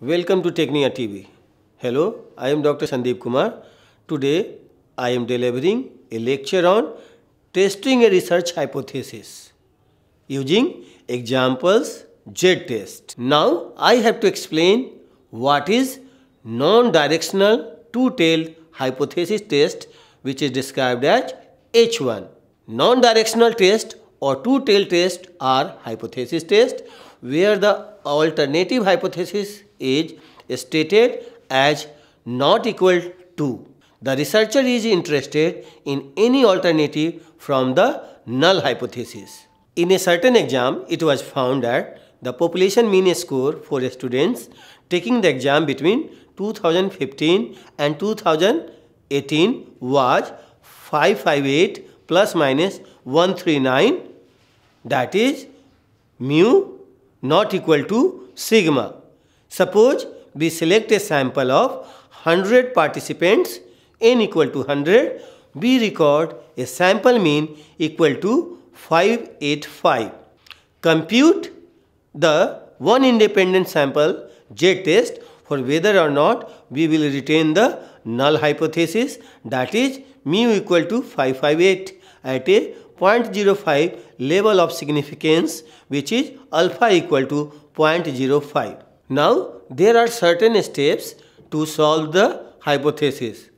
Welcome to Technia TV. Hello, I am Dr. Sandeep Kumar. Today I am delivering a lecture on testing a research hypothesis using examples z-test. Now I have to explain what is non-directional two-tailed hypothesis test which is described as H1. Non-directional test or two-tailed test are hypothesis test where the alternative hypothesis is stated as not equal to. The researcher is interested in any alternative from the null hypothesis. In a certain exam, it was found that the population mean score for students taking the exam between 2015 and 2018 was 558 plus minus 139 that is mu not equal to sigma. Suppose we select a sample of 100 participants, n equal to 100, we record a sample mean equal to 585. Compute the one independent sample J test for whether or not we will retain the null hypothesis that is mu equal to 558 at a 0.05 level of significance which is alpha equal to 0.05. Now, there are certain steps to solve the hypothesis.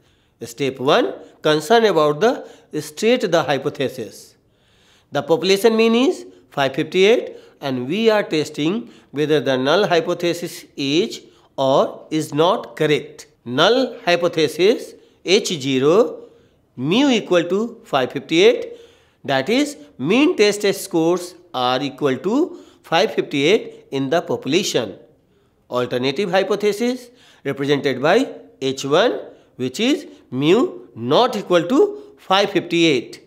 Step 1 concern about the state the hypothesis. The population mean is 558 and we are testing whether the null hypothesis is or is not correct. Null hypothesis H0 mu equal to 558 that is mean test scores are equal to 558 in the population alternative hypothesis represented by H1 which is mu not equal to 558.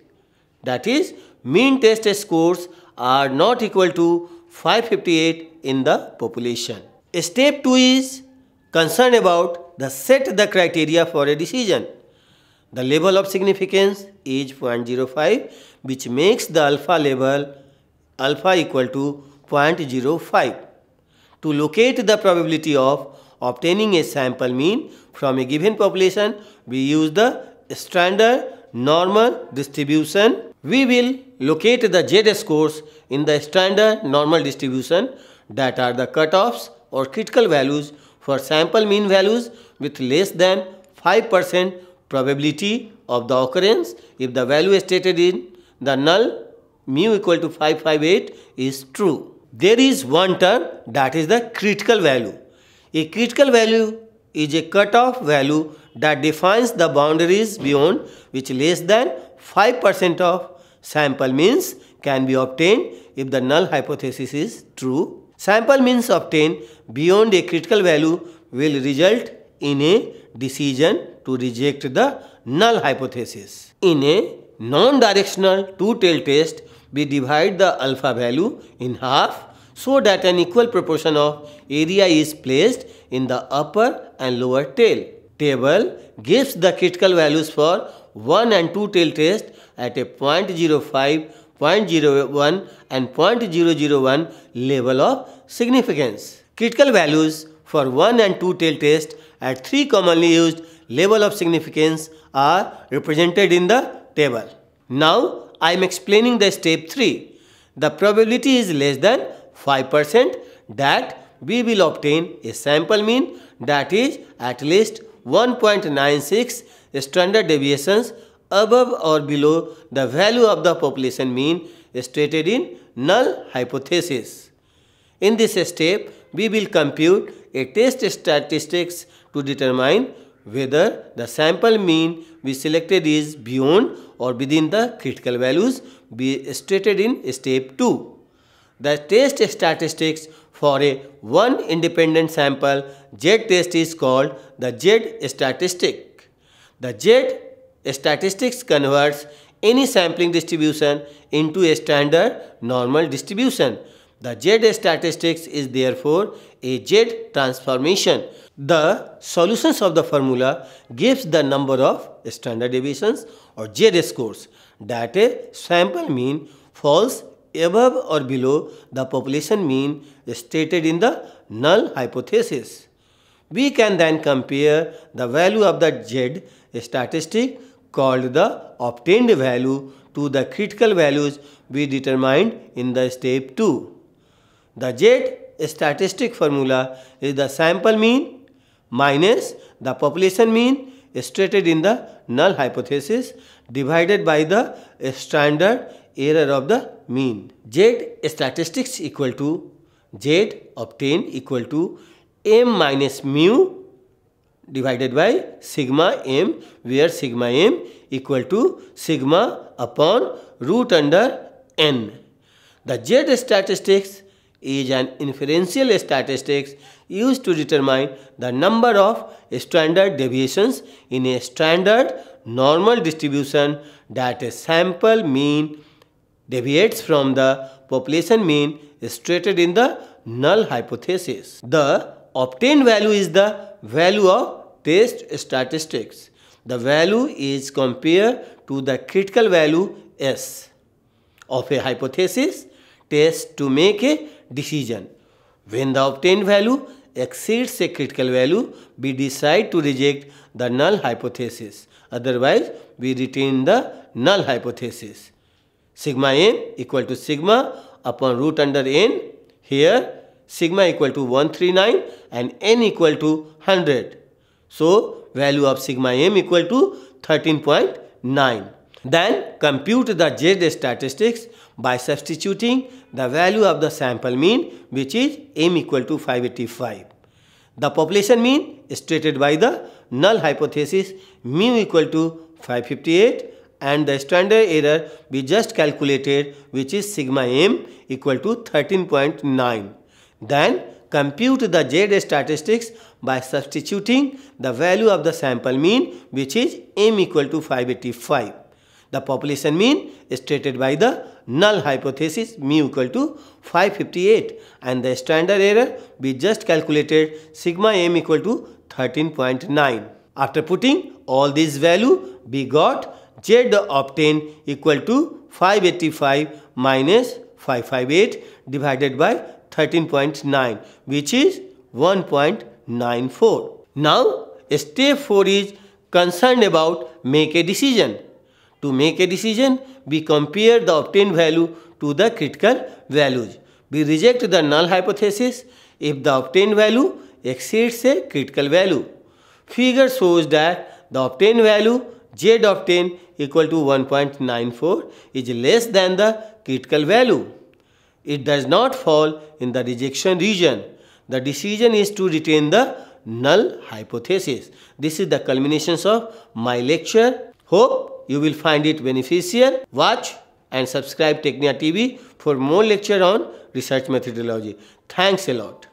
That is mean test scores are not equal to 558 in the population. Step 2 is concerned about the set the criteria for a decision. The level of significance is 0.05 which makes the alpha level alpha equal to 0.05 to locate the probability of obtaining a sample mean from a given population, we use the standard normal distribution. We will locate the z-scores in the standard normal distribution that are the cutoffs or critical values for sample mean values with less than 5% probability of the occurrence if the value stated in the null mu equal to 558 is true there is one term that is the critical value. A critical value is a cutoff value that defines the boundaries beyond which less than 5% of sample means can be obtained if the null hypothesis is true. Sample means obtained beyond a critical value will result in a decision to reject the null hypothesis. In a non-directional two-tailed test, we divide the alpha value in half so that an equal proportion of area is placed in the upper and lower tail. Table gives the critical values for 1 and 2 tail test at a 0.05, 0.01 and 0.001 level of significance. Critical values for 1 and 2 tail test at 3 commonly used level of significance are represented in the table. Now I am explaining the step 3. The probability is less than 5% that we will obtain a sample mean that is at least 1.96 standard deviations above or below the value of the population mean stated in null hypothesis. In this step, we will compute a test statistics to determine whether the sample mean we selected is beyond or within the critical values be stated in step 2. The test statistics for a one independent sample Z test is called the Z statistic. The Z statistics converts any sampling distribution into a standard normal distribution the Z statistics is therefore a Z transformation. The solutions of the formula gives the number of standard deviations or Z scores that a sample mean falls above or below the population mean stated in the null hypothesis. We can then compare the value of the Z statistic called the obtained value to the critical values we determined in the step 2. The Z statistic formula is the sample mean minus the population mean stated in the null hypothesis divided by the standard error of the mean. Z statistics equal to Z obtained equal to m minus mu divided by sigma m where sigma m equal to sigma upon root under n. The Z statistics is an inferential statistics used to determine the number of standard deviations in a standard normal distribution that a sample mean deviates from the population mean stated in the null hypothesis. The obtained value is the value of test statistics. The value is compared to the critical value S of a hypothesis test to make a decision. When the obtained value exceeds a critical value, we decide to reject the null hypothesis. Otherwise, we retain the null hypothesis. Sigma n equal to sigma upon root under n. Here, sigma equal to 139 and n equal to 100. So, value of sigma m equal to 13.9. Then, compute the z statistics by substituting the value of the sample mean which is m equal to 585. The population mean is stated by the null hypothesis mu equal to 558 and the standard error we just calculated which is sigma m equal to 13.9. Then compute the Z statistics by substituting the value of the sample mean which is m equal to 585. The population mean is stated by the null hypothesis mu equal to 558 and the standard error we just calculated sigma m equal to 13.9. After putting all these value we got z obtained equal to 585 minus 558 divided by 13.9 which is 1.94. Now step 4 is concerned about make a decision. To make a decision, we compare the obtained value to the critical values. We reject the null hypothesis if the obtained value exceeds a critical value. Figure shows that the obtained value Z obtained equal to 1.94 is less than the critical value. It does not fall in the rejection region. The decision is to retain the null hypothesis. This is the culmination of my lecture. Hope you will find it beneficial. Watch and subscribe Technia TV for more lecture on research methodology. Thanks a lot.